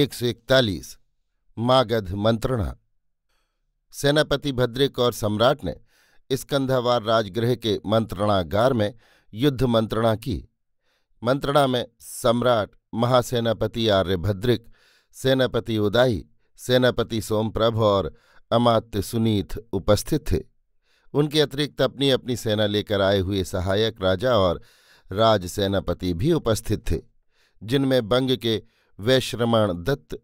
एक सौ इकतालीस मागध मंत्रणा सेनापति भद्रिक और सम्राट ने स्कंधावार राजगृह के मंत्रणागार में युद्ध मंत्रणा की मंत्रणा में सम्राट महासेनापति आर्यभद्रिक सेनापति उदाई सेनापति सोमप्रभ और अमात्य सुनीत उपस्थित थे उनके अतिरिक्त अपनी अपनी सेना लेकर आए हुए सहायक राजा और राज सेनापति भी उपस्थित थे जिनमें बंग के वैश्रमाण दत्त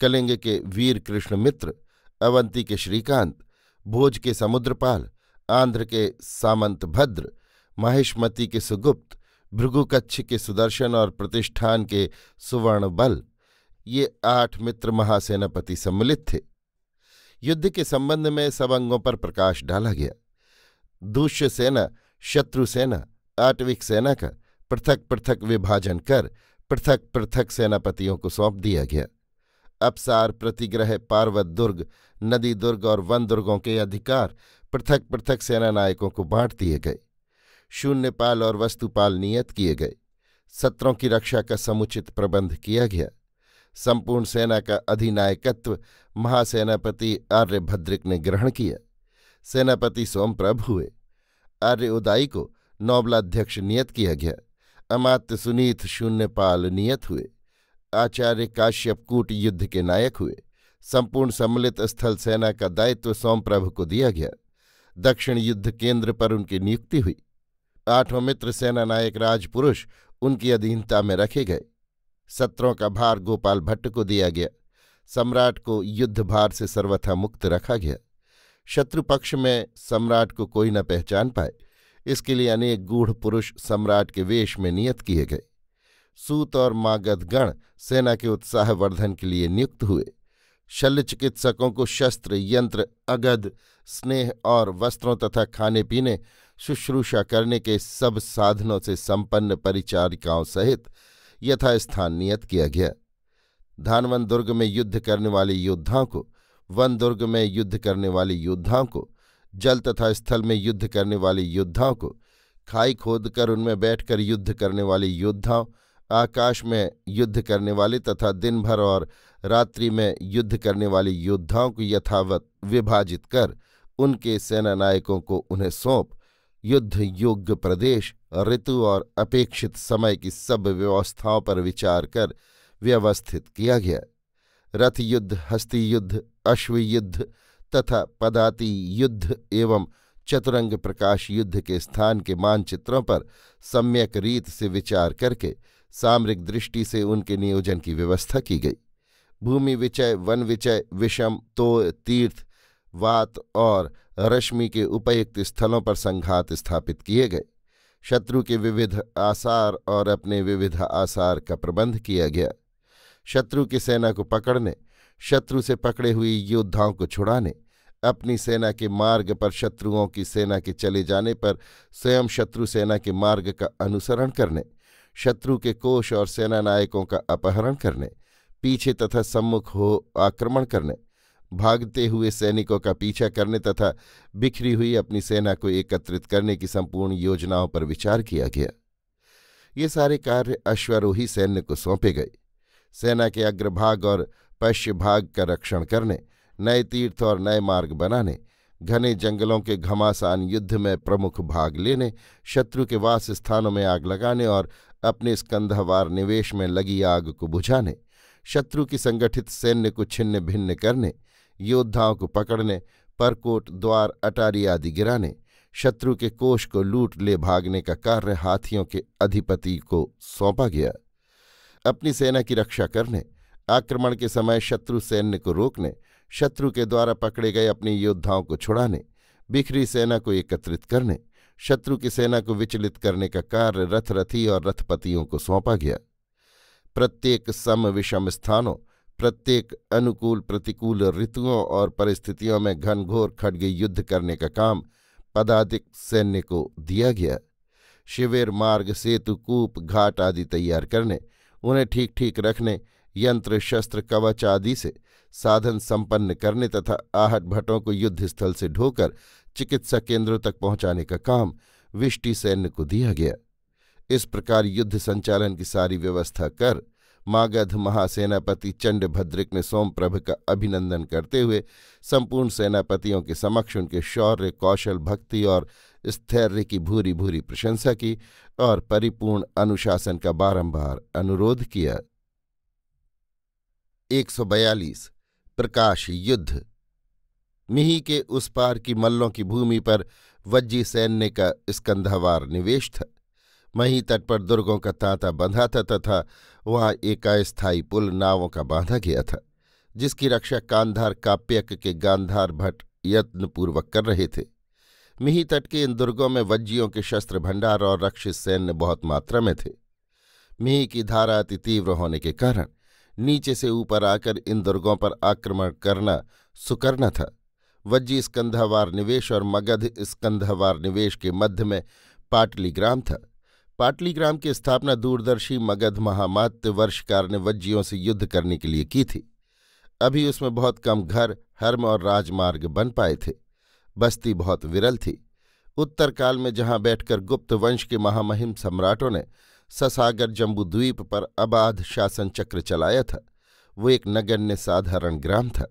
कलिंग के वीर कृष्ण मित्र अवंती के श्रीकांत भोज के समुद्रपाल आंध्र के सामंत भद्र माहिष्मती के सुगुप्त भृगुकच्छ के सुदर्शन और प्रतिष्ठान के सुवर्ण बल ये आठ मित्र महासेनापति सम्मिलित थे युद्ध के संबंध में सब अंगों पर प्रकाश डाला गया दूष्य सेना शत्रु सेना आटविक सेना का पृथक पृथक विभाजन कर पृथक पृथक सेनापतियों को सौंप दिया गया अपसार प्रतिग्रह पार्वत दुर्ग नदी दुर्ग और वन दुर्गों के अधिकार पृथक पृथक सेना नायकों को बांट दिए गए शून्यपाल और वस्तुपाल नियत किए गए सत्रों की रक्षा का समुचित प्रबंध किया गया संपूर्ण सेना का अधिनायकत्व महासेनापति आर्यभद्रिक ने ग्रहण किया सेनापति सोमप्रभ हुए आर्य उदाई को नौबलाध्यक्ष नियत किया गया अमात्य सुनीत शून्यपाल नियत हुए आचार्य काश्यपकूट युद्ध के नायक हुए संपूर्ण सम्मिलित स्थल सेना का दायित्व सोमप्रभु को दिया गया दक्षिण युद्ध केंद्र पर उनकी नियुक्ति हुई आठों मित्र सेना नायक राजपुरुष उनकी अधीनता में रखे गए सत्रों का भार गोपाल भट्ट को दिया गया सम्राट को युद्ध भार से सर्वथा मुक्त रखा गया शत्रु पक्ष में सम्राट को कोई न पहचान पाए इसके लिए अनेक गूढ़ पुरुष सम्राट के वेश में नियत किए गए सूत और मागधगण सेना के उत्साहवर्धन के लिए नियुक्त हुए शल्य चिकित्सकों को शस्त्र यंत्र अगध स्नेह और वस्त्रों तथा खाने पीने शुश्रूषा करने के सब साधनों से संपन्न परिचारिकाओं सहित यथास्थान नियत किया गया धानवन दुर्ग में युद्ध करने वाले योद्धाओं को वन दुर्ग में युद्ध करने वाले योद्धाओं को जल तथा स्थल में युद्ध करने वाले योद्धाओं को खाई खोद कर उनमें बैठकर युद्ध करने वाले योद्धाओं आकाश में युद्ध करने वाले तथा दिन भर और रात्रि में युद्ध करने वाले योद्धाओं को यथावत विभाजित कर उनके सेना नायकों को उन्हें सौंप युद्ध योग्य प्रदेश ऋतु और अपेक्षित समय की सब व्यवस्थाओं पर विचार कर व्यवस्थित किया गया रथ युद्ध हस्ती युद्ध अश्व युद्ध तथा पदाति युद्ध एवं चतुरंग प्रकाश युद्ध के स्थान के मानचित्रों पर सम्यक रीत से विचार करके सामरिक दृष्टि से उनके नियोजन की व्यवस्था की गई भूमि विचय वन विचय विषम तो तीर्थ वात और रश्मि के उपयुक्त स्थलों पर संघात स्थापित किए गए शत्रु के विविध आसार और अपने विविध आसार का प्रबंध किया गया शत्रु की सेना को पकड़ने शत्रु से पकड़े हुए योद्धाओं को छुड़ाने अपनी सेना के मार्ग पर शत्रुओं की सेना के चले जाने पर स्वयं शत्रु सेना के मार्ग का अनुसरण करने शत्रु के कोष और सेना नायकों का अपहरण करने पीछे तथा सम्मुख हो आक्रमण करने भागते हुए सैनिकों का पीछा करने तथा बिखरी हुई अपनी सेना को एकत्रित करने की संपूर्ण योजनाओं पर विचार किया गया ये सारे कार्य अश्वरोही सैन्य को सौंपे गए सेना के अग्रभाग और पश्चिम भाग का रक्षण करने नए तीर्थ और नए मार्ग बनाने घने जंगलों के घमासान युद्ध में प्रमुख भाग लेने शत्रु के वास स्थानों में आग लगाने और अपने स्कंधवार निवेश में लगी आग को बुझाने शत्रु की संगठित सैन्य को छिन्न भिन्न करने योद्धाओं को पकड़ने परकोट द्वार अटारी आदि गिराने शत्रु के कोष को लूट ले भागने का कार्य हाथियों के अधिपति को सौंपा गया अपनी सेना की रक्षा करने आक्रमण के समय शत्रु सैन्य को रोकने शत्रु के द्वारा पकड़े गए अपने योद्धाओं को छुड़ाने बिखरी सेना को एकत्रित करने शत्रु की सेना को विचलित करने का कार्य रथरथी और रथपतियों को सौंपा गया प्रत्येक सम विषम स्थानों प्रत्येक अनुकूल प्रतिकूल ऋतुओं और परिस्थितियों में घनघोर खड़गे युद्ध करने का काम पदाधिक सैन्य को दिया गया शिविर मार्ग सेतु कूप घाट आदि तैयार करने उन्हें ठीक ठीक रखने यंत्र शस्त्र कवच आदि से साधन संपन्न करने तथा आहट भट्टों को युद्धस्थल से ढोकर चिकित्सा केंद्रों तक पहुंचाने का काम विष्टि सैन्य को दिया गया इस प्रकार युद्ध संचालन की सारी व्यवस्था कर मागध महासेनापति चंडभद्रिक ने सोमप्रभ का अभिनंदन करते हुए संपूर्ण सेनापतियों के समक्ष उनके शौर्य कौशल भक्ति और स्थैर्य की भूरी भूरी प्रशंसा की और परिपूर्ण अनुशासन का बारंबार अनुरोध किया 142 प्रकाश युद्ध मिही के उस पार की मल्लों की भूमि पर वज्जी सैन्य का स्कंधावार निवेश था मही तट पर दुर्गों का तांता बंधा था तथा वहाँ एक अस्थायी पुल नावों का बांधा गया था जिसकी रक्षा कांधार काप्यक के गांधार भट्ट यत्नपूर्वक कर रहे थे मिही तट के इन दुर्गों में वज्जियों के शस्त्र भंडार और रक्षित सैन्य बहुत मात्रा में थे मिही की धारा अति तीव्र होने के कारण नीचे से ऊपर आकर इन दुर्गों पर आक्रमण करना सुकरना था वज्जी स्कंधावार निवेश और मगध स्कंधावार निवेश के मध्य में पाटलीग्राम था पाटलीग्राम की स्थापना दूरदर्शी मगध महामात्य वर्षकार ने वज्जियों से युद्ध करने के लिए की थी अभी उसमें बहुत कम घर हर्म और राजमार्ग बन पाए थे बस्ती बहुत विरल थी उत्तर काल में जहां बैठकर गुप्त वंश के महामहिम सम्राटों ने ससागर जम्बूद्वीप पर अबाध शासन चक्र चलाया था वो एक नगण्य साधारण ग्राम था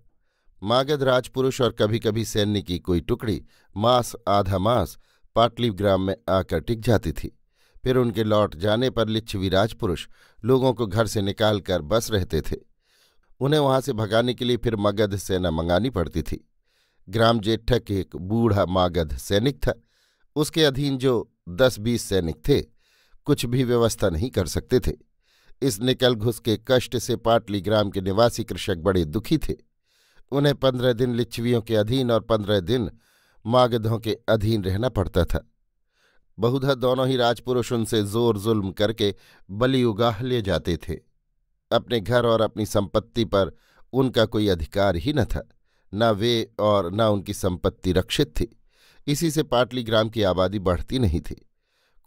मागध राजपुरुष और कभी कभी सैन्य की कोई टुकड़ी मास आधा मास पाटली ग्राम में आकर टिक जाती थी फिर उनके लौट जाने पर लिच्छवी राजपुरुष लोगों को घर से निकाल कर बस रहते थे उन्हें वहां से भगाने के लिए फिर मगध सेना मंगानी पड़ती थी ग्राम जेठक एक बूढ़ा मागध सैनिक था उसके अधीन जो दस बीस सैनिक थे कुछ भी व्यवस्था नहीं कर सकते थे इस निकल घुस के कष्ट से पाटली ग्राम के निवासी कृषक बड़े दुखी थे उन्हें पंद्रह दिन लिच्छवियों के अधीन और पंद्रह दिन मागधों के अधीन रहना पड़ता था बहुधा दोनों ही राजपुरुष उनसे जोर जुल्म करके बलि उगाह ले जाते थे अपने घर और अपनी संपत्ति पर उनका कोई अधिकार ही न था न वे और न उनकी संपत्ति रक्षित थी इसी से पाटली ग्राम की आबादी बढ़ती नहीं थी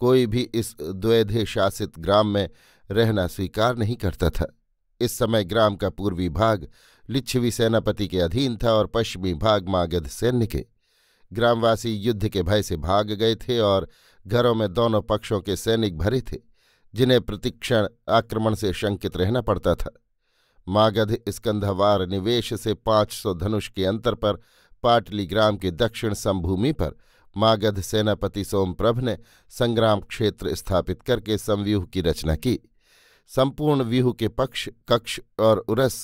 कोई भी इस द्वैधे शासित ग्राम में रहना स्वीकार नहीं करता था इस समय ग्राम का पूर्वी भाग लिच्छवी सेनापति के अधीन था और पश्चिमी भाग मागध सैन्य के ग्रामवासी युद्ध के भय से भाग गए थे और घरों में दोनों पक्षों के सैनिक भरे थे जिन्हें प्रतिक्षण आक्रमण से शंकित रहना पड़ता था मागध स्कंधवार निवेश से 500 धनुष के अंतर पर पाटली ग्राम के दक्षिण समभूमि पर मागध सेनापति सोमप्रभ ने संग्राम क्षेत्र स्थापित करके समव्यूह की रचना की संपूर्ण व्यूह के पक्ष कक्ष और उरस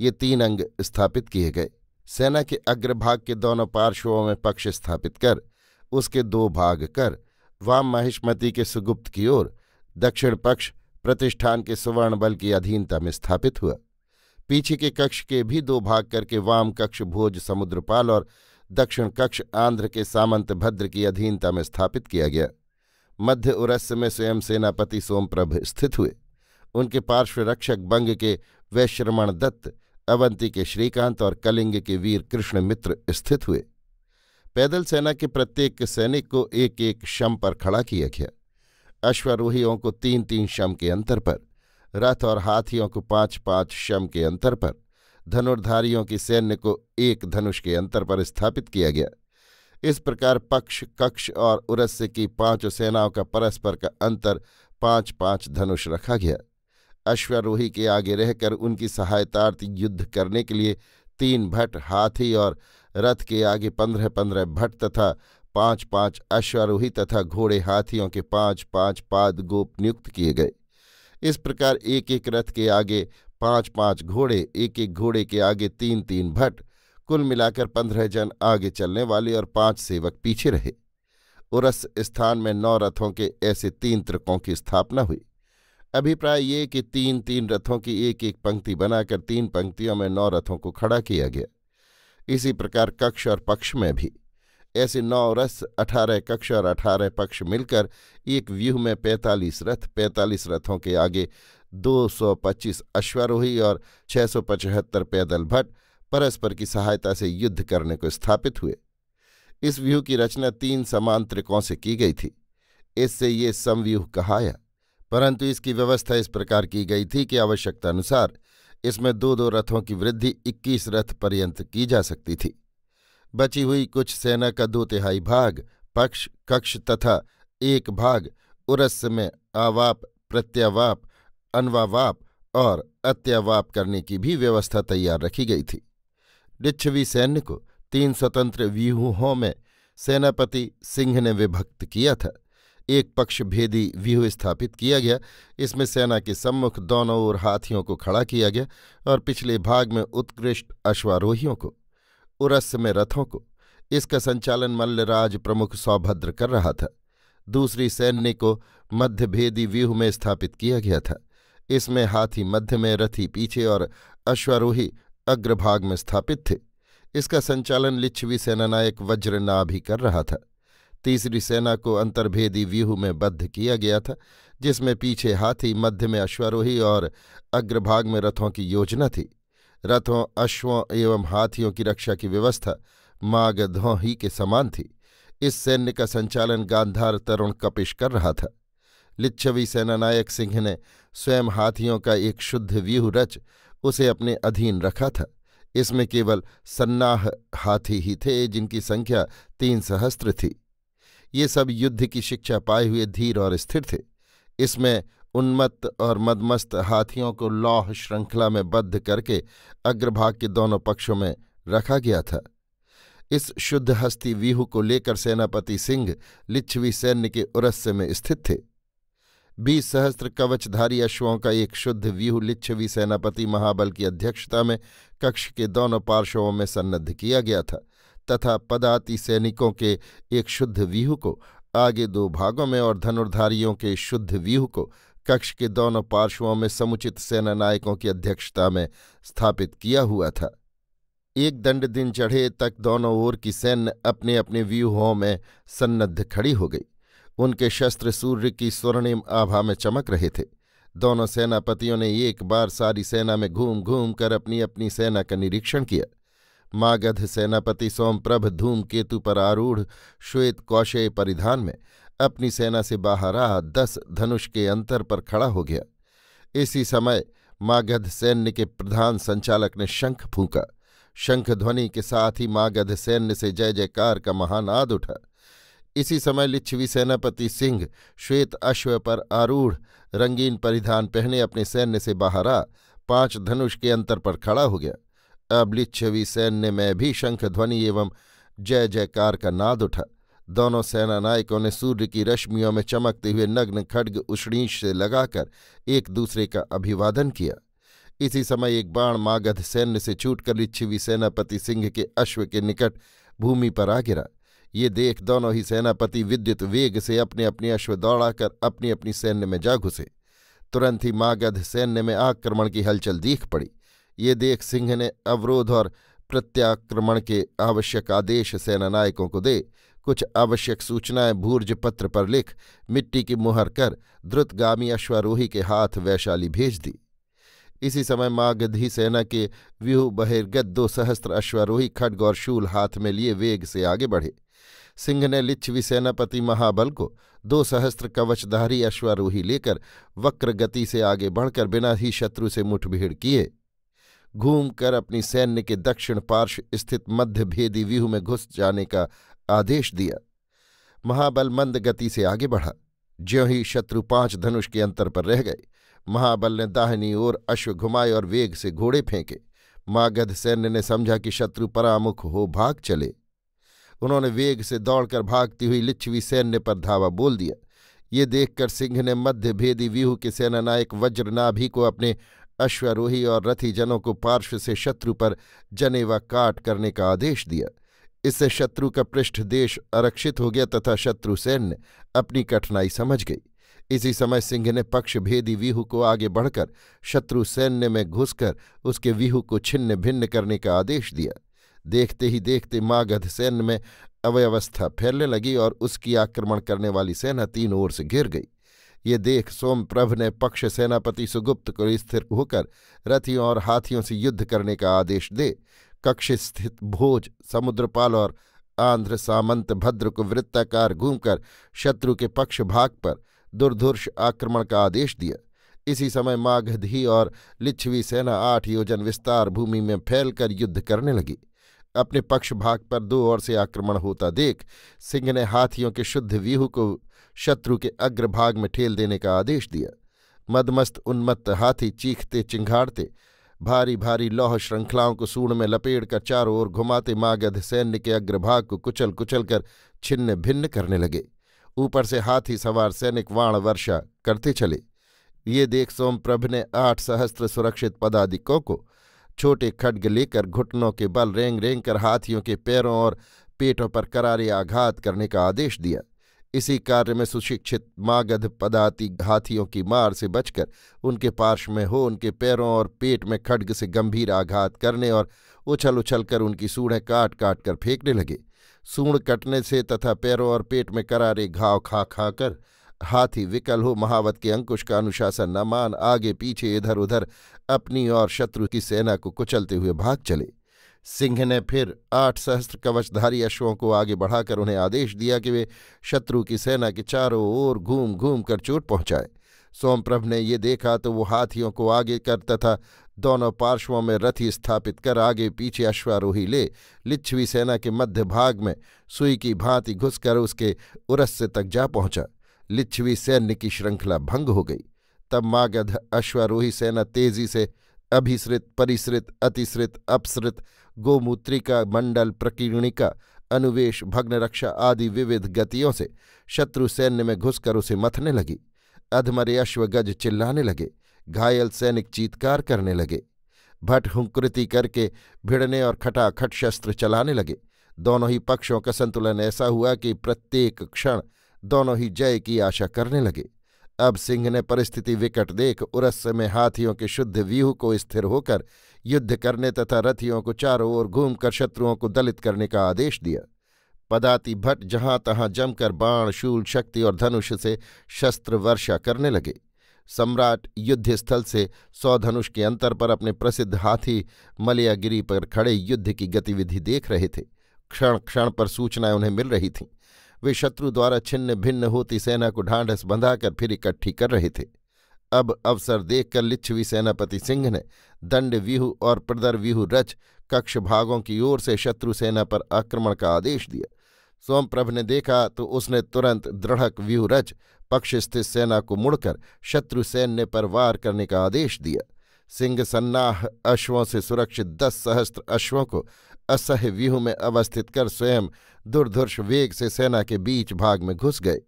ये तीन अंग स्थापित किए गए सेना के अग्रभाग के दोनों पार्श्वों में पक्ष स्थापित कर उसके दो भाग कर वाम महिष्मति के सुगुप्त की ओर दक्षिण पक्ष प्रतिष्ठान के सुवर्ण बल की अधीनता में स्थापित हुआ पीछे के कक्ष के भी दो भाग करके वाम कक्ष भोज समुद्रपाल और दक्षिण कक्ष आंध्र के सामंत भद्र की अधीनता में स्थापित किया गया मध्य उरस्य में स्वयं सेनापति सोमप्रभ स्थित हुए उनके पार्श्व रक्षक बंग के वैश्रमण दत्त अवंती के श्रीकांत और कलिंग के वीर कृष्ण मित्र स्थित हुए पैदल सेना के प्रत्येक सैनिक को एक एक शम पर खड़ा किया गया अश्वरोहियों को तीन तीन शम के अंतर पर रथ और हाथियों को पांच पांच शम के अंतर पर धनुर्धारियों की सैन्य को एक धनुष के अंतर पर स्थापित किया गया इस प्रकार पक्ष कक्ष और उरस्य की पांचों सेनाओं का परस्पर का अंतर पांच पांच धनुष रखा गया अश्वरोही के आगे रहकर उनकी सहायतार्थ युद्ध करने के लिए तीन भट्ट हाथी और रथ के आगे पंद्रह पंद्रह भट्ट तथा पांच पांच अश्वरोही तथा घोड़े हाथियों के पांच पांच पाद गोप नियुक्त किए गए इस प्रकार एक एक रथ के आगे पांच पांच घोड़े एक एक घोड़े के आगे तीन तीन भट कुल मिलाकर पंद्रह जन आगे चलने वाले और पांच सेवक पीछे रहे उरस स्थान में नौ रथों के ऐसे तीन त्रकों की स्थापना हुई अभिप्राय ये कि तीन तीन रथों की एक एक पंक्ति बनाकर तीन पंक्तियों में नौ रथों को खड़ा किया गया इसी प्रकार कक्ष और पक्ष में भी ऐसे नौ रस अठारह कक्ष और अठारह पक्ष मिलकर एक व्यूह में पैंतालीस रथ पैंतालीस रथों के आगे 225 अश्वारोही और पचहत्तर पैदल भट्ट परस्पर की सहायता से युद्ध करने को स्थापित हुए इस व्यूह की रचना तीन समान त्रिकों से की गई थी इससे ये समव्यूह कहाया परंतु इसकी व्यवस्था इस प्रकार की गई थी कि आवश्यकतानुसार इसमें दो दो रथों की वृद्धि 21 रथ पर्यंत की जा सकती थी बची हुई कुछ सेना का दो तिहाई भाग पक्ष कक्ष तथा एक भाग उरस में आवाप प्रत्यावाप अनवावाप और अत्यावाप करने की भी व्यवस्था तैयार रखी गई थी डिच्छवी सैन्य को तीन स्वतंत्र व्यूहों में सेनापति सिंह ने विभक्त किया था एक पक्ष भेदी व्यूह स्थापित किया गया इसमें सेना के सम्मुख दोनों ओर हाथियों को खड़ा किया गया और पिछले भाग में उत्कृष्ट अश्वारोहियों को उरस में रथों को इसका संचालन मल्लराज प्रमुख सौभद्र कर रहा था दूसरी सैन्य को मध्यभेदी व्यूह में स्थापित किया गया था इसमें हाथी मध्य में रथी पीछे और अश्वारोही अग्रभाग में स्थापित थे इसका संचालन लिच्छवी सेनानायक वज्रना भी कर रहा था तीसरी सेना को अंतर्भेदी व्यूह में बद्ध किया गया था जिसमें पीछे हाथी मध्य में अश्वारोही और अग्रभाग में रथों की योजना थी रथों अश्वों एवं हाथियों की रक्षा की व्यवस्था मागधों ही के समान थी इस सैन्य का संचालन गांधार तरुण कपिश कर रहा था लिच्छवी सेनानायक सिंह ने स्वयं हाथियों का एक शुद्ध व्यूह रच उसे अपने अधीन रखा था इसमें केवल सन्नाह हाथी ही थे जिनकी संख्या तीन सहस्त्र थी ये सब युद्ध की शिक्षा पाए हुए धीर और स्थिर थे इसमें उन्मत्त और मदमस्त हाथियों को लौह श्रृंखला में बद्ध करके अग्रभाग के दोनों पक्षों में रखा गया था इस शुद्ध हस्ती व्यूह को लेकर सेनापति सिंह लिच्छवी सैन्य के उरस्य में स्थित थे बीस सहस्त्र कवचधारी अश्वों का एक शुद्ध व्यूह लिच्छवी सेनापति महाबल की अध्यक्षता में कक्ष के दोनों पार्श्वों में सन्नद्ध किया गया था तथा पदाति सैनिकों के एक शुद्ध व्यूह को आगे दो भागों में और धनुर्धारियों के शुद्ध व्यूह को कक्ष के दोनों पार्श्वों में समुचित सेना नायकों की अध्यक्षता में स्थापित किया हुआ था एक दंड दिन चढ़े तक दोनों ओर की सैन्य अपने अपने व्यूहों में सन्नद्ध खड़ी हो गई उनके शस्त्र सूर्य की स्वर्णिम आभा में चमक रहे थे दोनों सेनापतियों ने एक बार सारी सेना में घूम घूम कर अपनी अपनी सेना का निरीक्षण किया मागध सेनापति सोमप्रभ धूमकेतु पर आरूढ़ श्वेत कौशेय परिधान में अपनी सेना से बाहर आ दस धनुष के अंतर पर खड़ा हो गया इसी समय मागध सैन्य के प्रधान संचालक ने शंख फूंका शंख ध्वनि के साथ ही मागध सैन्य से जय जयकार का महानाद उठा इसी समय लिच्छवी सेनापति सिंह श्वेत अश्व पर आरूढ़ रंगीन परिधान पहने अपने सैन्य से बाहर आ पांच धनुष के अंतर पर खड़ा हो गया अब लिच्छवी सैन्य में भी शंख ध्वनि एवं जय जयकार का नाद उठा दोनों सेना नायकों ने सूर्य की रश्मियों में चमकते हुए नग्न खड्ग उष्णीश से लगाकर एक दूसरे का अभिवादन किया इसी समय एक बाण मागध सैन्य से छूटकर लिच्छवी सेनापति सिंह के अश्व के निकट भूमि पर आ गिरा ये देख दोनों ही सेनापति विद्युत वेग से अपने अपने अश्व दौड़ाकर अपनी अपनी सैन्य में जा घुसे तुरंत ही मागध सैन्य में आक्रमण की हलचल दीख पड़ी ये देख सिंह ने अवरोध और प्रत्याक्रमण के आवश्यक आदेश सेनानायकों को दे कुछ आवश्यक सूचनाएं भूर्ज पत्र पर लिख मिट्टी की मुहर कर द्रुतगामी अश्वारोही के हाथ वैशाली भेज दी इसी समय मागधी सेना के व्यूह बहिर्गत दो सहस्त्र अश्वारोही खड्ग और शूल हाथ में लिए वेग से आगे बढ़े सिंह ने लिच्छवी सेनापति महाबल को दो सहस्त्र कवचधारी अश्वारोही लेकर वक्र गति से आगे बढ़कर बिना ही शत्रु से मुठभेड़ किए घूमकर अपनी सैन्य के दक्षिण पार्श्व स्थित मध्य भेदी व्यूह में घुस जाने का आदेश दिया महाबल मंद गति से आगे बढ़ा ज्यों ही शत्रु पांच धनुष के अंतर पर रह गए महाबल ने दाहिनी ओर अश्व घुमाए और वेग से घोड़े फेंके मागध सैन्य ने समझा कि शत्रु परामुख हो भाग चले उन्होंने वेग से दौड़कर भागती हुई लिच्छवी सैन्य पर धावा बोल दिया ये देखकर सिंह ने मध्य भेदी व्यूह के सेनानायक वज्रनाभि को अपने अश्वरोही और रथीजनों को पार्श्व से शत्रु पर जनेवा काट करने का आदेश दिया इससे शत्रु का पृष्ठ देश आरक्षित हो गया तथा शत्रु सैन्य अपनी कठिनाई समझ गई इसी समय सिंह ने पक्ष भेदी व्यूह को आगे बढ़कर शत्रु सैन्य में घुसकर उसके व्यूह को छिन्न भिन्न करने का आदेश दिया देखते ही देखते मागध सैन्य में अव्यवस्था फैलने लगी और उसकी आक्रमण करने वाली सेना तीन ओर से घिर गई ये देख सोमप्रभ ने पक्ष सेनापति सुगुप्त को स्थिर होकर रथियों और हाथियों से युद्ध करने का आदेश दे कक्ष स्थित भोज समुद्रपाल और आंध्र सामंत भद्र को वृत्ताकार घूमकर शत्रु के पक्ष भाग पर दुर्धुर्ष आक्रमण का आदेश दिया इसी समय माघधी और लिच्छवी सेना आठ योजन विस्तार भूमि में फैलकर युद्ध करने लगी अपने पक्ष भाग पर दो ओर से आक्रमण होता देख सिंह ने हाथियों के शुद्ध व्यूह को शत्रु के अग्रभाग में ठेल देने का आदेश दिया मदमस्त उन्मत्त हाथी चीखते चिंघाड़ते भारी भारी लौह श्रृंखलाओं को सूण में लपेट कर चारों ओर घुमाते मागध सैन्य के अग्रभाग को कुचल कुचल कर छिन्न भिन्न करने लगे ऊपर से हाथी सवार सैनिक वाण वर्षा करते चले ये देख सोमप्रभ ने आठ सहस्त्र सुरक्षित पदाधिकों को छोटे खड्ग लेकर घुटनों के बल रेंग रेंग कर हाथियों के पैरों और पेटों पर करारे आघात करने का आदेश दिया इसी कार्य में सुशिक्षित मागध पदाति हाथियों की मार से बचकर उनके पार्श्व में हो उनके पैरों और पेट में खड्ग से गंभीर आघात करने और उछल उछल कर उनकी सूढ़ें काट काट कर फेंकने लगे सूण कटने से तथा पैरों और पेट में करारे घाव खा खाकर हाथी विकल हो महावत के अंकुश का अनुशासन न मान आगे पीछे इधर उधर अपनी और शत्रु की सेना को कुचलते हुए भाग चले सिंह ने फिर आठ सहस्त्र कवचधारी अश्वों को आगे बढ़ाकर उन्हें आदेश दिया कि वे शत्रु की सेना के चारों ओर घूम घूम कर चोट पहुंचाए सोमप्रभ ने ये देखा तो वो हाथियों को आगे कर तथा दोनों पार्श्वों में रथी स्थापित कर आगे पीछे अश्वारोही ले लिच्छवी सेना के मध्य भाग में सुई की भांति घुसकर उसके उरस्य तक जा पहुंचा लिच्छवी सैन्य की श्रृंखला भंग हो गई तब मागध अश्वारोही सेना तेजी से अभिसृत परिसृत अतिसृत अपसृत गोमूत्रिका मंडल प्रकीर्णिका अनुवेश भग्नरक्षा आदि विविध गतियों से शत्रु सैन्य में घुसकर उसे मथने लगी अधमरे अश्वगज चिल्लाने लगे घायल सैनिक चीतकार करने लगे भट हुंकृति करके भिड़ने और खटाखट शस्त्र चलाने लगे दोनों ही पक्षों का संतुलन ऐसा हुआ कि प्रत्येक क्षण दोनों ही जय की आशा करने लगे अब सिंह ने परिस्थिति विकट देख उरस में हाथियों के शुद्ध व्यूह को स्थिर होकर युद्ध करने तथा रथियों को चारों ओर घूमकर शत्रुओं को दलित करने का आदेश दिया पदाति भट्ट जहां तहां जमकर बाण शूल शक्ति और धनुष से शस्त्र वर्षा करने लगे सम्राट युद्धस्थल से सौधनुष के अंतर पर अपने प्रसिद्ध हाथी मलयागिरी पर खड़े युद्ध की गतिविधि देख रहे थे क्षण क्षण पर सूचनाएं उन्हें मिल रही थीं वे शत्रु द्वारा छिन्न भिन्न होती सेना को ढांढस बंधाकर फिर इकट्ठी कर रहे थे अब अवसर देखकर लिच्छवी सेनापति सिंह ने दंड व्यूह और प्रदर व्यूह रच कक्ष भागों की ओर से शत्रु सेना पर आक्रमण का आदेश दिया सोमप्रभ ने देखा तो उसने तुरंत दृढ़क व्यूरच पक्ष स्थित सेना को मुड़कर शत्रु सैन्य पर वार करने का आदेश दिया सिंह सन्नाह अश्वों से सुरक्षित दस सहस्त्र अश्वों को असह्य व्यूह में अवस्थित कर स्वयं दुर्धुर्ष वेग से सेना के बीच भाग में घुस गए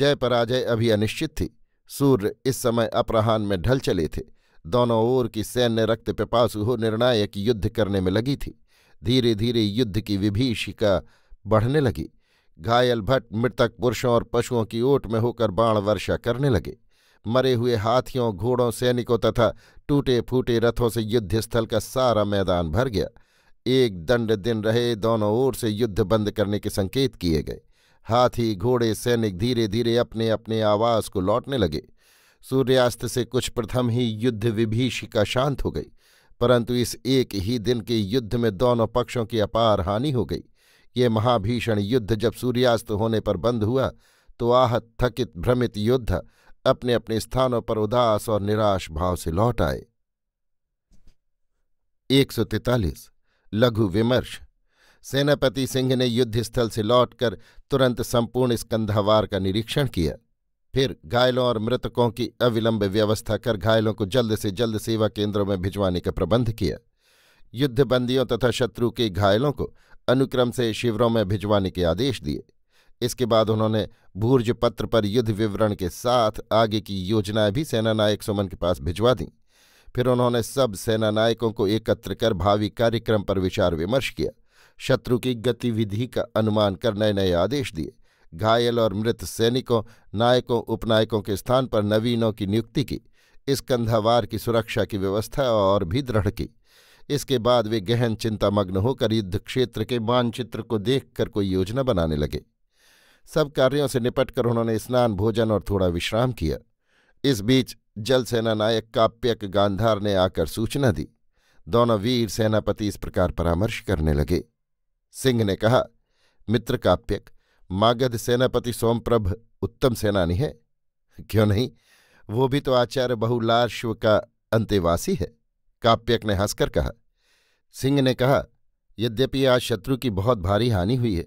जय पराजय अभी अनिश्चित थी सूर्य इस समय अपराहन में ढल चले थे दोनों ओर की सैन्य रक्त पिपासु हो निर्णायक युद्ध करने में लगी थी धीरे धीरे युद्ध की विभीषिका बढ़ने लगी घायल भट्ट मृतक पुरुषों और पशुओं की ओट में होकर बाण वर्षा करने लगे मरे हुए हाथियों घोड़ों सैनिकों तथा टूटे फूटे रथों से युद्धस्थल का सारा मैदान भर गया एक दंड दिन रहे दोनों ओर से युद्ध बंद करने के संकेत किए गए हाथी घोड़े सैनिक धीरे धीरे अपने अपने आवास को लौटने लगे सूर्यास्त से कुछ प्रथम ही युद्ध विभीषिका शांत हो गई परंतु इस एक ही दिन के युद्ध में दोनों पक्षों की अपार हानि हो गई ये महाभीषण युद्ध जब सूर्यास्त होने पर बंद हुआ तो आहत थकित भ्रमित युद्ध अपने अपने स्थानों पर उदास और निराश भाव से लौट आए एक सौ तैतालीस लघु विमर्श सेनापति सिंह ने युद्धस्थल से लौटकर तुरंत संपूर्ण स्कंधावार का निरीक्षण किया फिर घायलों और मृतकों की अविलंब व्यवस्था कर घायलों को जल्द से जल्द सेवा केंद्रों में भिजवाने का प्रबंध किया युद्धबंदियों तथा शत्रु के घायलों को अनुक्रम से शिविरों में भिजवाने के आदेश दिए इसके बाद उन्होंने भूर्ज पत्र पर युद्ध विवरण के साथ आगे की योजनाएं भी सेनानायक सुमन के पास भिजवा दीं फिर उन्होंने सब सेनानायकों को एकत्र कर भावी कार्यक्रम पर विचार विमर्श किया शत्रु की गतिविधि का अनुमान कर नए नए आदेश दिए घायल और मृत सैनिकों नायकों उपनायकों के स्थान पर नवीनों की नियुक्ति की इस कंधावार की सुरक्षा की व्यवस्था और भी दृढ़ की इसके बाद वे गहन चिंतामग्न होकर युद्ध क्षेत्र के मानचित्र को देखकर कोई योजना बनाने लगे सब कार्यों से निपटकर उन्होंने स्नान भोजन और थोड़ा विश्राम किया इस बीच जलसेना नायक काप्यक गांधार ने आकर सूचना दी दोनों वीर सेनापति इस प्रकार परामर्श करने लगे सिंह ने कहा मित्र काप्यक मागध सेनापति सोमप्रभ उत्तम सेनानी है क्यों नहीं वो भी तो आचार्य बहुलाश्व का अंतेवासी है काप्यक ने हंसकर कहा सिंह ने कहा यद्यपि आज शत्रु की बहुत भारी हानि हुई है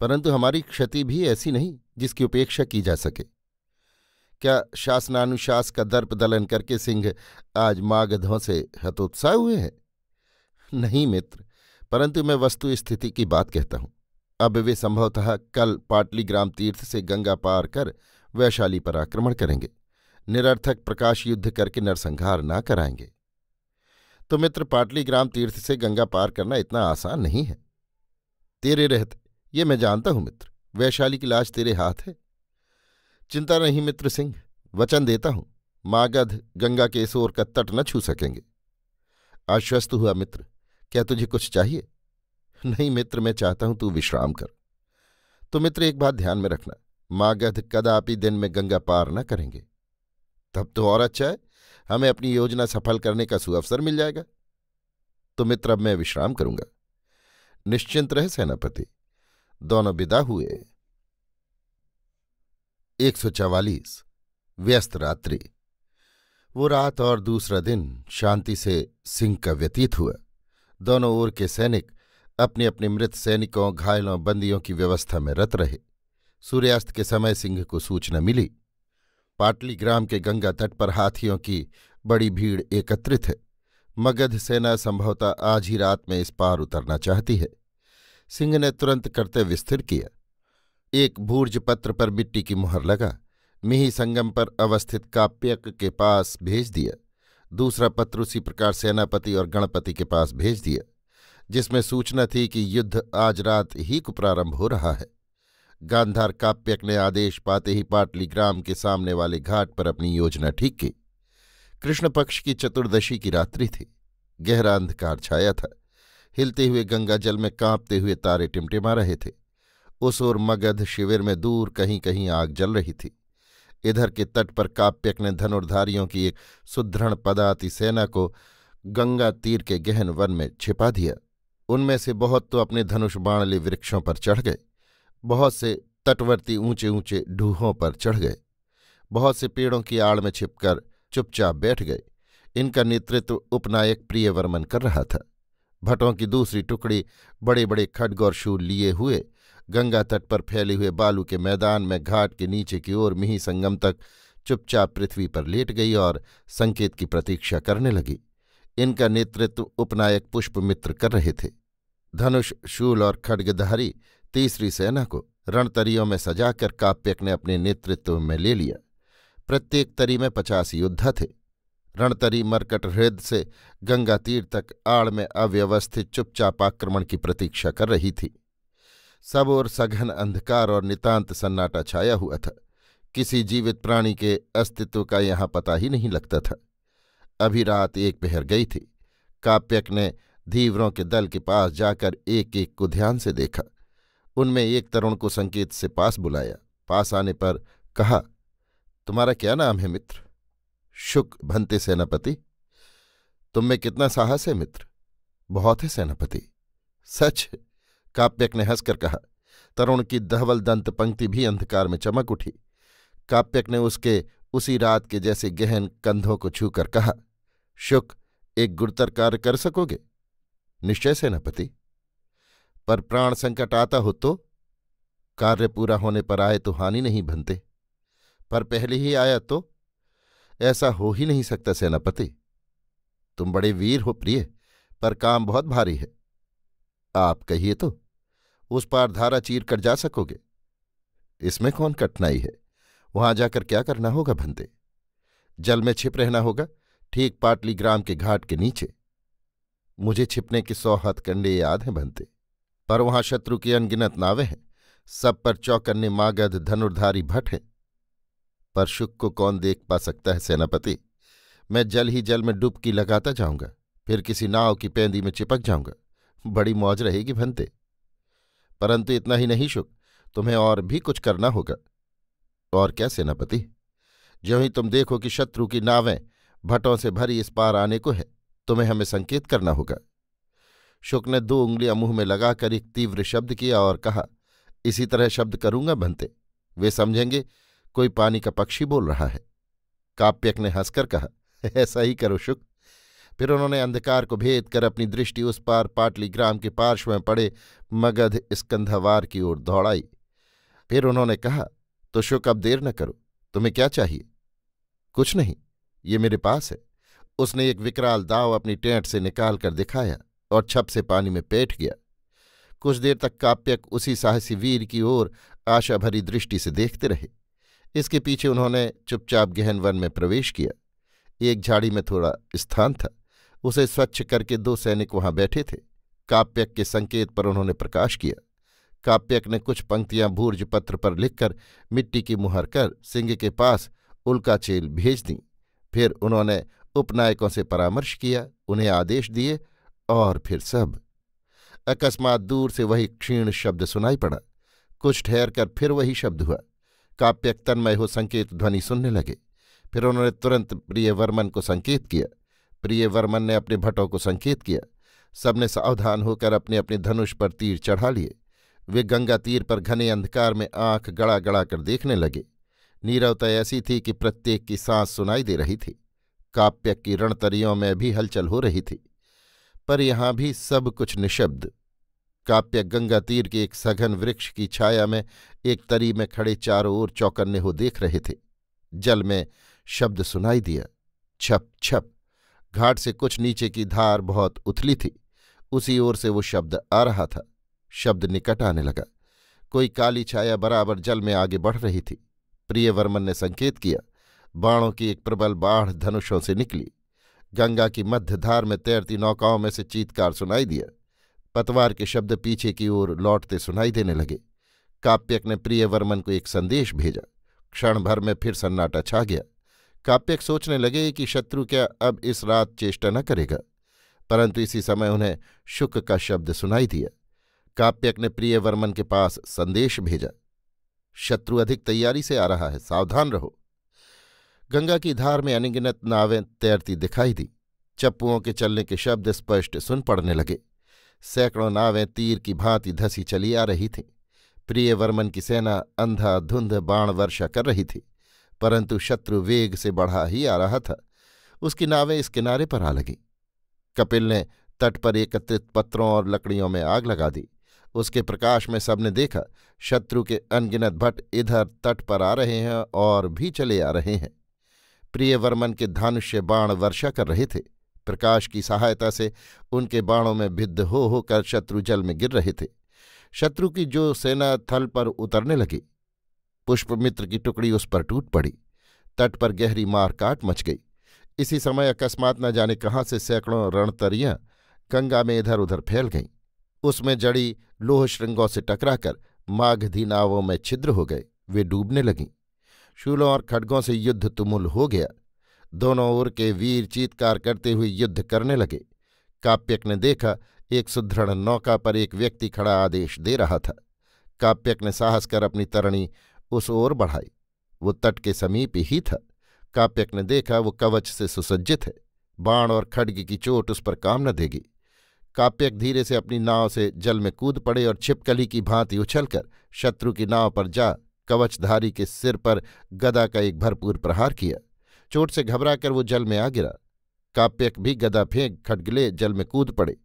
परंतु हमारी क्षति भी ऐसी नहीं जिसकी उपेक्षा की जा सके क्या शासनानुशास का दर्प दलन करके सिंह आज मागधों से हतोत्साह हुए हैं नहीं मित्र परंतु मैं वस्तु स्थिति की बात कहता हूं अब वे संभवतः कल पाटलीग्राम तीर्थ से गंगा पार कर वैशाली पर आक्रमण करेंगे निरर्थक प्रकाश युद्ध करके नरसंहार ना कराएंगे तो मित्र पाटलीग्राम तीर्थ से गंगा पार करना इतना आसान नहीं है तेरे रहते ये मैं जानता हूं मित्र वैशाली की लाश तेरे हाथ है चिंता नहीं मित्र सिंह वचन देता हूं मागध गंगा के इस ओर का तट न छू सकेंगे आश्वस्त हुआ मित्र क्या तुझे कुछ चाहिए नहीं मित्र मैं चाहता हूं तू विश्राम कर तो मित्र एक बात ध्यान में रखना मागध कदापि दिन में गंगा पार न करेंगे तब तो और अच्छा है हमें अपनी योजना सफल करने का सुअवसर मिल जाएगा तो मित्र अब मैं विश्राम करूंगा निश्चिंत रहे सेनापति दोनों विदा हुए एक सौ चवालीस व्यस्त रात्रि वो रात और दूसरा दिन शांति से सिंह का व्यतीत हुआ दोनों ओर के सैनिक अपने अपने मृत सैनिकों घायलों बंदियों की व्यवस्था में रत रहे सूर्यास्त के समय सिंह को सूचना मिली पाटलीग्राम के गंगा तट पर हाथियों की बड़ी भीड़ एकत्रित है मगध सेना संभवतः आज ही रात में इस पार उतरना चाहती है सिंह ने तुरंत करते विस्थिर किया एक भूर्ज पत्र पर मिट्टी की मुहर लगा मिही संगम पर अवस्थित काप्यक के पास भेज दिया दूसरा पत्र उसी प्रकार सेनापति और गणपति के पास भेज दिया जिसमें सूचना थी कि युद्ध आज रात ही को प्रारंभ हो रहा है गांधार काप्यक ने आदेश पाते ही पाटली ग्राम के सामने वाले घाट पर अपनी योजना ठीक की कृष्ण पक्ष की चतुर्दशी की रात्रि थी गहरा अंधकार छाया था हिलते हुए गंगा जल में कांपते हुए तारे टिमटिमा रहे थे उस ओर मगध शिविर में दूर कहीं कहीं आग जल रही थी इधर के तट पर काप्यक ने धनुर्धारियों की एक सुदृढ़ पदाति सेना को गंगा तीर के गहन वन में छिपा दिया उनमें से बहुत तो अपने धनुष बाणली वृक्षों पर चढ़ गए बहुत से तटवर्ती ऊंचे ऊंचे ढूहों पर चढ़ गए बहुत से पेड़ों की आड़ में छिपकर चुपचाप बैठ गए इनका नेतृत्व उपनायक प्रियवर्मन कर रहा था भटों की दूसरी टुकड़ी बड़े बड़े खड्ग और शूल लिए हुए गंगा तट पर फैले हुए बालू के मैदान में घाट के नीचे की ओर मिही संगम तक चुपचाप पृथ्वी पर लेट गई और संकेत की प्रतीक्षा करने लगी इनका नेतृत्व उपनायक पुष्पमित्र कर रहे थे धनुष शूल और खड्गधारी तीसरी सेना को रणतरियों में सजाकर काप्यक ने अपने नेतृत्व में ले लिया प्रत्येक तरी में पचास योद्धा थे रणतरी मरकट हृदय से गंगा तीर तक आड़ में अव्यवस्थित चुपचाप आक्रमण की प्रतीक्षा कर रही थी सब और सघन अंधकार और नितांत सन्नाटा छाया हुआ था किसी जीवित प्राणी के अस्तित्व का यहाँ पता ही नहीं लगता था अभी रात एक पहर गई थी काप्यक ने धीवरों के दल के पास जाकर एक एक को ध्यान से देखा उनमें एक तरुण को संकेत से पास बुलाया पास आने पर कहा तुम्हारा क्या नाम है मित्र शुक भंते सेनापति तुम में कितना साहस है मित्र बहुत है सेनापति सच काप्यक ने हंसकर कहा तरुण की दहवल दंत पंक्ति भी अंधकार में चमक उठी काप्यक ने उसके उसी रात के जैसे गहन कंधों को छूकर कहा शुक एक गुड़तर कार्य कर सकोगे निश्चय सेनापति पर प्राण संकट आता हो तो कार्य पूरा होने पर आए तो हानि नहीं बनते पर पहले ही आया तो ऐसा हो ही नहीं सकता सेनापति तुम बड़े वीर हो प्रिय पर काम बहुत भारी है आप कहिए तो उस पार धारा चीर कर जा सकोगे इसमें कौन कठिनाई है वहां जाकर क्या करना होगा भंते जल में छिप रहना होगा ठीक पाटली ग्राम के घाट के नीचे मुझे छिपने के सौ हथकंडे याद हैं भंते पर वहां शत्रु की अनगिनत नावें हैं सब पर चौकन्ने मागध धनुर्धारी भट हैं पर शुक को कौन देख पा सकता है सेनापति मैं जल ही जल में डुबकी लगाता जाऊंगा फिर किसी नाव की पेंदी में चिपक जाऊंगा बड़ी मौज रहेगी भनते परंतु इतना ही नहीं शुक तुम्हें और भी कुछ करना होगा और क्या सेनापति ज्यों ही तुम देखो कि शत्रु की नावें भटों से भरी इस पार आने को है तुम्हें हमें संकेत करना होगा शुक ने दो उंगलियां मुंह में लगाकर एक तीव्र शब्द किया और कहा इसी तरह शब्द करूंगा बनते वे समझेंगे कोई पानी का पक्षी बोल रहा है काप्यक ने हंसकर कहा ऐसा ही करो शुक फिर उन्होंने अंधकार को भेद कर अपनी दृष्टि उस पार पाटली ग्राम के पार्श्व में पड़े मगध स्कंधावार की ओर दौड़ाई फिर उन्होंने कहा तो शुक अब देर न करो तुम्हें क्या चाहिए कुछ नहीं ये मेरे पास है उसने एक विकराल दाव अपनी टेंट से निकाल कर दिखाया और छप से पानी में बैठ गया कुछ देर तक काप्यक उसी साहसी वीर की ओर आशा भरी दृष्टि से देखते रहे इसके पीछे उन्होंने चुपचाप गहन वन में प्रवेश किया एक झाड़ी में थोड़ा स्थान था उसे स्वच्छ करके दो सैनिक वहां बैठे थे काप्यक के संकेत पर उन्होंने प्रकाश किया काप्यक ने कुछ पंक्तियां भूर्ज पत्र पर लिखकर मिट्टी की मुहर कर सिंह के पास उल्का चेल भेज दी फिर उन्होंने उपनायकों से परामर्श किया उन्हें आदेश दिए और फिर सब अकस्मात दूर से वही क्षीण शब्द सुनाई पड़ा कुछ ठहर कर फिर वही शब्द हुआ काप्यक तन्मय हो संकेत ध्वनि सुनने लगे फिर उन्होंने तुरंत प्रियवर्मन को संकेत किया प्रियवर्मन ने अपने भटों को संकेत किया सबने सावधान होकर अपने अपने धनुष पर तीर चढ़ा लिए वे गंगा तीर पर घने अंधकार में आंख गड़ा गड़ा कर देखने लगे नीरवता ऐसी थी कि प्रत्येक की सांस सुनाई दे रही थी काप्यक की रणतरियों में भी हलचल हो रही थी पर यहाँ भी सब कुछ निशब्द काप्य गंगा तीर के एक सघन वृक्ष की छाया में एक तरी में खड़े चारों ओर चौकन्ने हो देख रहे थे जल में शब्द सुनाई दिया छप छप घाट से कुछ नीचे की धार बहुत उथली थी उसी ओर से वो शब्द आ रहा था शब्द निकट आने लगा कोई काली छाया बराबर जल में आगे बढ़ रही थी प्रियवर्मन ने संकेत किया बाणों की एक प्रबल बाढ़ धनुषों से निकली गंगा की मध्य धार में तैरती नौकाओं में से चीतकार सुनाई दिया पतवार के शब्द पीछे की ओर लौटते सुनाई देने लगे काप्यक ने प्रियवर्मन को एक संदेश भेजा क्षण भर में फिर सन्नाटा छा गया काप्यक सोचने लगे कि शत्रु क्या अब इस रात चेष्टा न करेगा परंतु इसी समय उन्हें शुक का शब्द सुनाई दिया काप्यक ने प्रियवर्मन के पास संदेश भेजा शत्रु अधिक तैयारी से आ रहा है सावधान रहो गंगा की धार में अनगिनत नावें तैरती दिखाई दी चप्पुओं के चलने के शब्द स्पष्ट सुन पड़ने लगे सैकड़ों नावें तीर की भांति धसी चली आ रही थीं प्रिय वर्मन की सेना अंधा धुंध बाण वर्षा कर रही थी परंतु शत्रु वेग से बढ़ा ही आ रहा था उसकी नावें इस किनारे पर आ लगीं कपिल ने तट पर एकत्रित पत्रों और लकड़ियों में आग लगा दी उसके प्रकाश में सबने देखा शत्रु के अनगिनत भट्ट इधर तट पर आ रहे हैं और भी चले आ रहे हैं प्रियवर्मन के धनुष बाण वर्षा कर रहे थे प्रकाश की सहायता से उनके बाणों में भिद्ध हो होकर शत्रु जल में गिर रहे थे शत्रु की जो सेना थल पर उतरने लगी पुष्पमित्र की टुकड़ी उस पर टूट पड़ी तट पर गहरी मार काट मच गई इसी समय अकस्मात न जाने कहाँ से सैकड़ों रणतरियां गंगा में इधर उधर फैल गईं उसमें जड़ी लोह श्रृंगों से टकराकर माघधी नावों में छिद्र हो गए वे डूबने लगीं शूलों और खड्गों से युद्ध तुमुल हो गया दोनों ओर के वीर चीतकार करते हुए युद्ध करने लगे काप्यक ने देखा एक सुदृढ़ नौका पर एक व्यक्ति खड़ा आदेश दे रहा था काप्यक ने साहस कर अपनी तरणी उस ओर बढ़ाई वो तट के समीप ही था काप्यक ने देखा वो कवच से सुसज्जित है बाण और खड्ग की चोट उस पर काम न देगी काप्यक धीरे से अपनी नाव से जल में कूद पड़े और छिपकली की भांति उछलकर शत्रु की नाव पर जा कवचधारी के सिर पर गदा का एक भरपूर प्रहार किया चोट से घबराकर वो जल में आ गिरा काप्यक भी गदा फेंक खटगले जल में कूद पड़े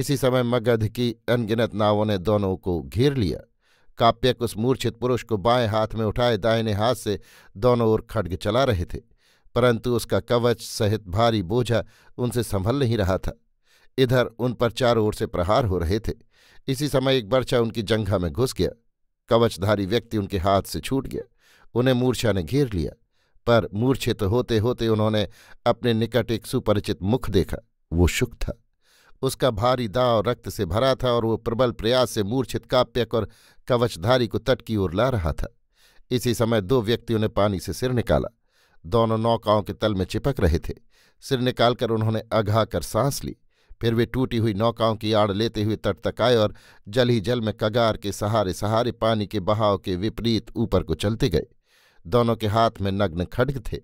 इसी समय मगध की अनगिनत नावों ने दोनों को घेर लिया काप्यक उस मूर्छित पुरुष को बाएं हाथ में उठाए दाहिने हाथ से दोनों ओर खड्ग चला रहे थे परंतु उसका कवच सहित भारी बोझा उनसे संभल नहीं रहा था इधर उन पर चारों ओर से प्रहार हो रहे थे इसी समय एक बर्छा उनकी जंघा में घुस गया कवचधारी व्यक्ति उनके हाथ से छूट गया उन्हें मूर्छा ने घेर लिया पर मूर्छित होते होते उन्होंने अपने निकट एक सुपरिचित मुख देखा वो शुक था उसका भारी दाव रक्त से भरा था और वो प्रबल प्रयास से मूर्छित काप्यक और कवचधारी को तट की ओर ला रहा था इसी समय दो व्यक्तियों ने पानी से सिर निकाला दोनों नौकाओं के तल में चिपक रहे थे सिर निकालकर उन्होंने अघा कर सांस ली फिर वे टूटी हुई नौकाओं की आड़ लेते हुए तट तक आए और जल ही जल में कगार के सहारे सहारे पानी के बहाव के विपरीत ऊपर को चलते गए दोनों के हाथ में नग्न खड्ग थे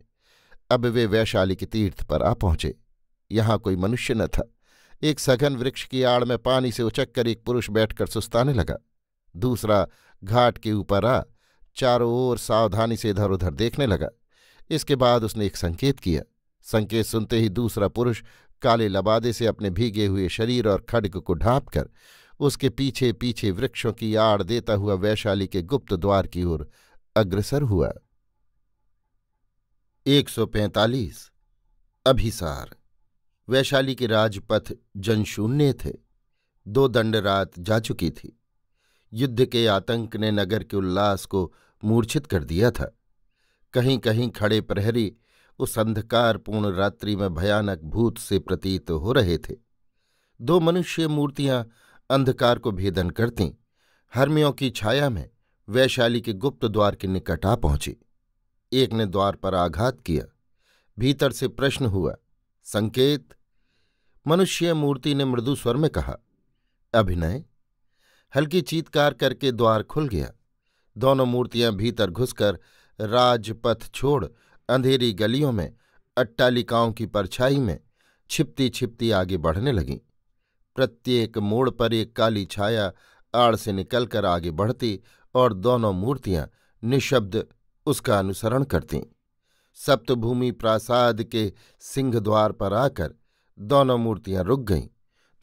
अब वे वैशाली के तीर्थ पर आ पहुंचे यहाँ कोई मनुष्य न था एक सघन वृक्ष की आड़ में पानी से उचक कर एक पुरुष बैठकर सुस्ताने लगा दूसरा घाट के ऊपर आ चारों ओर सावधानी से इधर उधर देखने लगा इसके बाद उसने एक संकेत किया संकेत सुनते ही दूसरा पुरुष काले लबादे से अपने भीगे हुए शरीर और खड्ग को ढांपकर उसके पीछे पीछे वृक्षों की आड़ देता हुआ वैशाली के गुप्त द्वार की ओर अग्रसर हुआ 145 अभिसार वैशाली के राजपथ जनशून्य थे दो दंड रात जा चुकी थी युद्ध के आतंक ने नगर के उल्लास को मूर्छित कर दिया था कहीं कहीं खड़े प्रहरी उस अंधकारपूर्ण रात्रि में भयानक भूत से प्रतीत हो रहे थे दो मनुष्य मूर्तियां अंधकार को भेदन करतीं हर्मियों की छाया में वैशाली के गुप्त द्वार के निकट आ पहुंची एक ने द्वार पर आघात किया भीतर से प्रश्न हुआ संकेत मनुष्य मूर्ति ने मृदु स्वर में कहा अभिनय हल्की चीतकार करके द्वार खुल गया दोनों मूर्तियां भीतर घुसकर राजपथ छोड़ अंधेरी गलियों में अट्टालिकाओं की परछाई में छिपती छिपती आगे बढ़ने लगीं प्रत्येक मोड़ पर एक काली छाया आड़ से निकलकर आगे बढ़ती और दोनों मूर्तियां निशब्द उसका अनुसरण करतीं सप्तभूमि प्रासाद के सिंह द्वार पर आकर दोनों मूर्तियां रुक गईं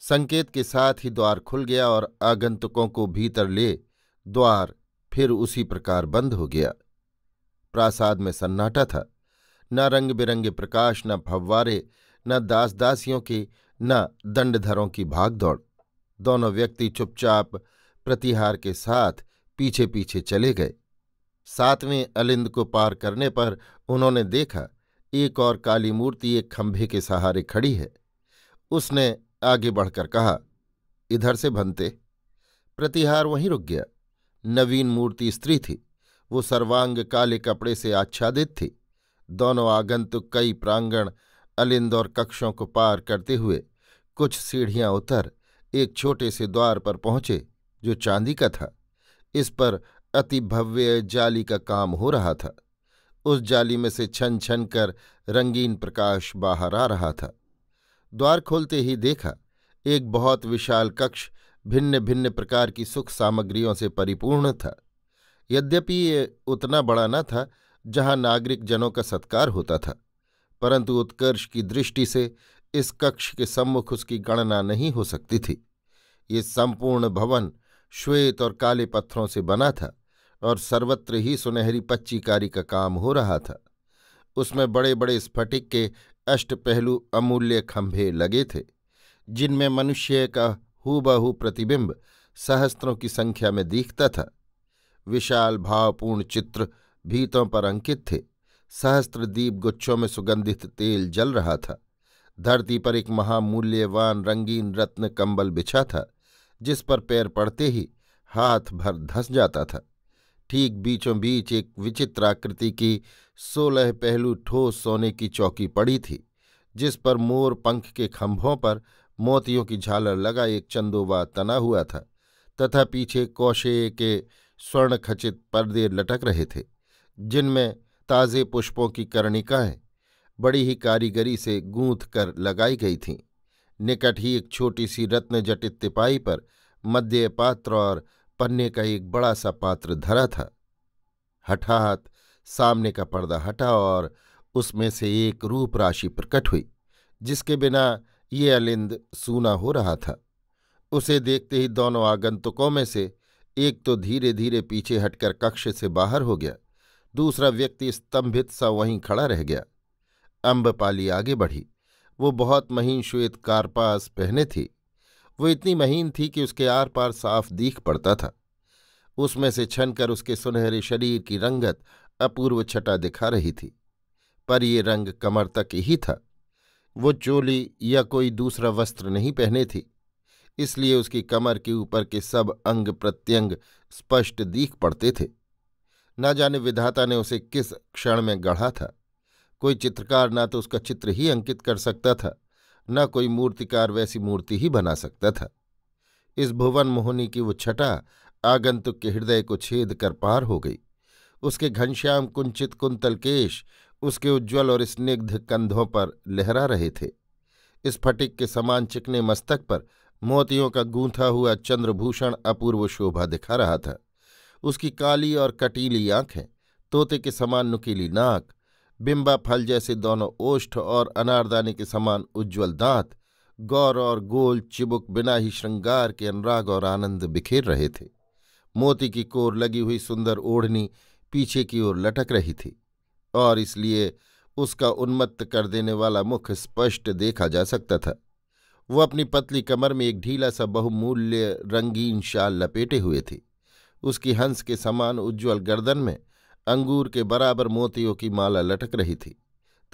संकेत के साथ ही द्वार खुल गया और आगंतुकों को भीतर ले द्वार फिर उसी प्रकार बंद हो गया प्रासाद में सन्नाटा था न रंग बिरंगे प्रकाश न फव्वारे न दास दासियों की न दंडधरों की भागदौड़ दोनों व्यक्ति चुपचाप प्रतिहार के साथ पीछे पीछे चले गए सातवें अलिंद को पार करने पर उन्होंने देखा एक और काली मूर्ति एक खंभे के सहारे खड़ी है उसने आगे बढ़कर कहा इधर से भनते प्रतिहार वहीं रुक गया नवीन मूर्ति स्त्री थी वो सर्वांग काले कपड़े से आच्छादित थी दोनों आगंतुक कई प्रांगण अलिंद और कक्षों को पार करते हुए कुछ सीढ़ियां उतर एक छोटे से द्वार पर पहुंचे जो चांदी का था इस पर अति भव्य जाली का काम हो रहा था उस जाली में से छन छन कर रंगीन प्रकाश बाहर आ रहा था द्वार खोलते ही देखा एक बहुत विशाल कक्ष भिन्न भिन्न प्रकार की सुख सामग्रियों से परिपूर्ण था यद्यपि ये उतना बड़ा न था जहां नागरिक जनों का सत्कार होता था परंतु उत्कर्ष की दृष्टि से इस कक्ष के सम्मुख उसकी गणना नहीं हो सकती थी ये संपूर्ण भवन श्वेत और काले पत्थरों से बना था और सर्वत्र ही सुनहरी पच्चीकारी का काम हो रहा था उसमें बड़े बड़े स्फटिक के पहलू अमूल्य खंभे लगे थे जिनमें मनुष्य का हूबहू प्रतिबिंब सहस्त्रों की संख्या में दिखता था विशाल भावपूर्ण चित्र भीतों पर अंकित थे सहस्त्र दीप गुच्छों में सुगंधित तेल जल रहा था धरती पर एक महामूल्यवान रंगीन रत्न कंबल बिछा था जिस पर पैर पड़ते ही हाथ भर धंस जाता था ठीक बीचों बीच एक विचित्र आकृति की सोलह पहलू ठोस सोने की चौकी पड़ी थी जिस पर मोर पंख के खंभों पर मोतियों की झालर लगा एक चंदोवा तना हुआ था तथा पीछे कौशे के स्वर्ण खचित पर्दे लटक रहे थे जिनमें ताज़े पुष्पों की कर्णिकाएं बड़ी ही कारीगरी से गूंथ कर लगाई गई थीं निकट ही एक छोटी सी रत्नजटित तिपाई पर मध्य पात्र और पन्ने का एक बड़ा सा पात्र धरा था हठात सामने का पर्दा हटा और उसमें से एक रूप राशि प्रकट हुई जिसके बिना ये अलिंद सूना हो रहा था उसे देखते ही दोनों आगंतुकों में से एक तो धीरे धीरे पीछे हटकर कक्ष से बाहर हो गया दूसरा व्यक्ति स्तंभित सा वहीं खड़ा रह गया अम्बपाली आगे बढ़ी वो बहुत महीन श्वेत कारपास पहने थी वो इतनी महीन थी कि उसके आर पार साफ दीख पड़ता था उसमें से छनकर उसके सुनहरे शरीर की रंगत अपूर्व छटा दिखा रही थी पर ये रंग कमर तक ही था वो चोली या कोई दूसरा वस्त्र नहीं पहने थी इसलिए उसकी कमर के ऊपर के सब अंग प्रत्यंग स्पष्ट दीख पड़ते थे न जाने विधाता ने उसे किस क्षण में गढ़ा था कोई चित्रकार ना तो उसका चित्र ही अंकित कर सकता था न कोई मूर्तिकार वैसी मूर्ति ही बना सकता था इस भुवन मोहनी की वो छटा आगंतुक के हृदय को छेद कर पार हो गई उसके घनश्याम कुंचित कुंतलकेश उसके उज्ज्वल और स्निग्ध कंधों पर लहरा रहे थे इस फटिक के समान चिकने मस्तक पर मोतियों का गूंथा हुआ चंद्रभूषण अपूर्व शोभा दिखा रहा था उसकी काली और कटीली आंखें तोते के समान नुकीली नाक बिम्बा फल जैसे दोनों ओष्ठ और अनारदाने के समान उज्ज्वल दांत गौर और गोल चिबुक बिना ही श्रृंगार के अनुराग और आनंद बिखेर रहे थे मोती की कोर लगी हुई सुंदर ओढ़नी पीछे की ओर लटक रही थी और इसलिए उसका उन्मत्त कर देने वाला मुख स्पष्ट देखा जा सकता था वो अपनी पतली कमर में एक ढीला सा बहुमूल्य रंगीन शाल लपेटे हुए थी उसकी हंस के समान उज्ज्वल गर्दन में अंगूर के बराबर मोतियों की माला लटक रही थी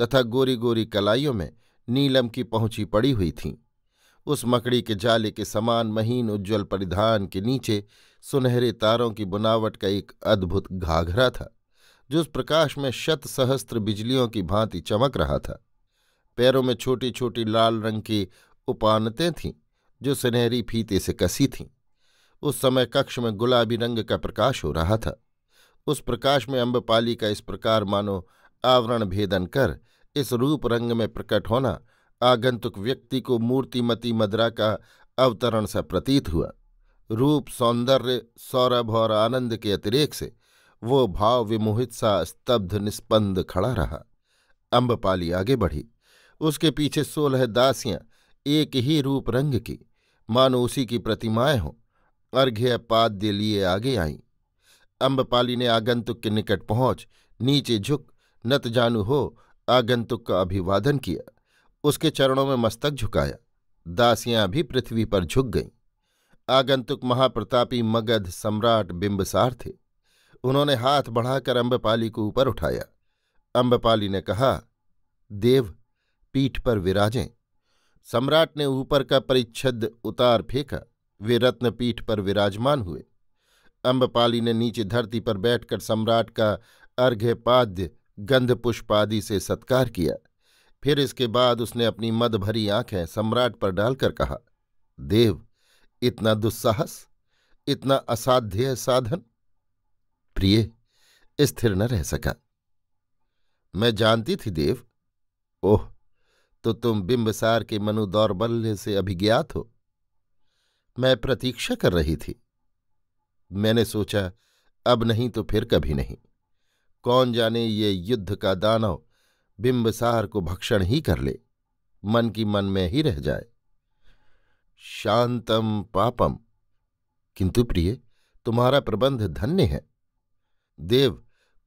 तथा गोरी गोरी कलाइयों में नीलम की पहुंची पड़ी हुई थीं उस मकड़ी के जाले के समान महीन उज्ज्वल परिधान के नीचे सुनहरे तारों की बुनावट का एक अद्भुत घाघरा था जो उस प्रकाश में शत सहस्त्र बिजलियों की भांति चमक रहा था पैरों में छोटी छोटी लाल रंग की उपानतें थीं जो सुनहरी फीते से कसी थीं उस समय कक्ष में गुलाबी रंग का प्रकाश हो रहा था उस प्रकाश में अम्बपाली का इस प्रकार मानो आवरण भेदन कर इस रूप रंग में प्रकट होना आगंतुक व्यक्ति को मूर्तिमती मदरा का अवतरण सा प्रतीत हुआ रूप सौंदर्य सौरभ और आनंद के अतिरेक से वो भाव विमोहित सा स्तब्ध निस्पंद खड़ा रहा अम्बपाली आगे बढ़ी उसके पीछे सोलह दासियां एक ही रूप रंग की मानो उसी की प्रतिमाएं हों अर्घ्य पाद्य लिए आगे आईं अम्बपाली ने आगंतुक के निकट पहुंच नीचे झुक नत जानू हो आगंतुक का अभिवादन किया उसके चरणों में मस्तक झुकाया दासियां भी पृथ्वी पर झुक गईं आगंतुक महाप्रतापी मगध सम्राट बिंबसार थे उन्होंने हाथ बढ़ाकर अम्बपाली को ऊपर उठाया अम्बपाली ने कहा देव पीठ पर विराजें सम्राट ने ऊपर का परिच्छद उतार फेंका वे रत्नपीठ पर विराजमान हुए अम्बपाली ने नीचे धरती पर बैठकर सम्राट का अर्घ्यपाद्य गंधपुष्पादि से सत्कार किया फिर इसके बाद उसने अपनी मद भरी आंखें सम्राट पर डालकर कहा देव इतना दुस्साहस इतना असाध्य साधन प्रिय स्थिर न रह सका मैं जानती थी देव ओह तो तुम बिंबसार के दौरबल्य से अभिज्ञात हो मैं प्रतीक्षा कर रही थी मैंने सोचा अब नहीं तो फिर कभी नहीं कौन जाने ये युद्ध का दानव बिंबसार को भक्षण ही कर ले मन की मन में ही रह जाए शांतम पापम किंतु प्रिय तुम्हारा प्रबंध धन्य है देव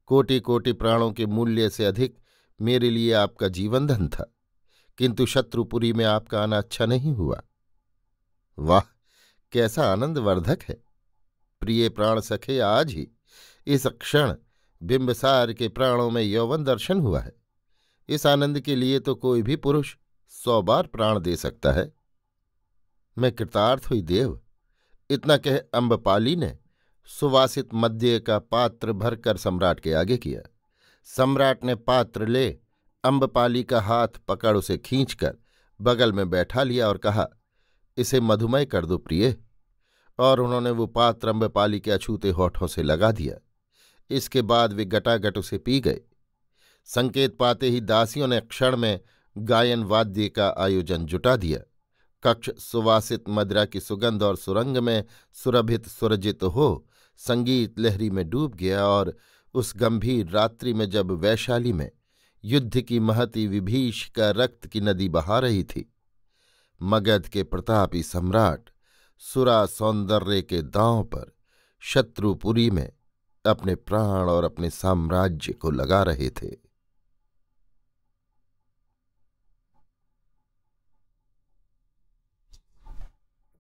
कोटि कोटि प्राणों के मूल्य से अधिक मेरे लिए आपका जीवन धन था किंतु शत्रुपुरी में आपका आना अच्छा नहीं हुआ वाह कैसा आनंदवर्धक है प्रिय प्राण सखे आज ही इस क्षण बिंबसार के प्राणों में यौवन दर्शन हुआ है इस आनंद के लिए तो कोई भी पुरुष सौ बार प्राण दे सकता है मैं कृतार्थ हुई देव इतना कह अम्बपाली ने सुवासित मद्य का पात्र भरकर सम्राट के आगे किया सम्राट ने पात्र ले अम्बपाली का हाथ पकड़ उसे खींचकर बगल में बैठा लिया और कहा इसे मधुमय कर दो प्रिय और उन्होंने वो पात्र अम्बपाली के अछूते होठों से लगा दिया इसके बाद वे गटागट उसे पी गए संकेत पाते ही दासियों ने क्षण में गायन वाद्य का आयोजन जुटा दिया कक्ष सुवासित मदरा की सुगंध और सुरंग में सुरभित सुरजित हो संगीत लहरी में डूब गया और उस गंभीर रात्रि में जब वैशाली में युद्ध की महती विभीष का रक्त की नदी बहा रही थी मगध के प्रतापी सम्राट सुरा सौंदर्य के दांव पर शत्रुपुरी में अपने प्राण और अपने साम्राज्य को लगा रहे थे